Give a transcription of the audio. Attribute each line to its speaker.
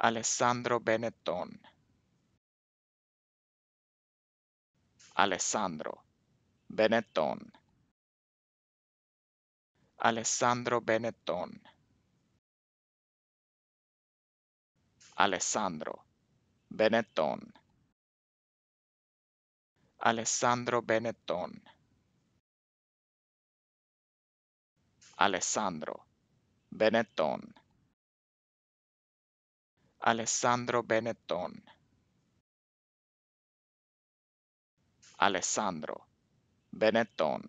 Speaker 1: Alessandro Benetton Alessandro Benetton Alessandro Benetton Alessandro Benetton Alessandro Benetton Alessandro Benetton Alessandro Benetton Alessandro Benetton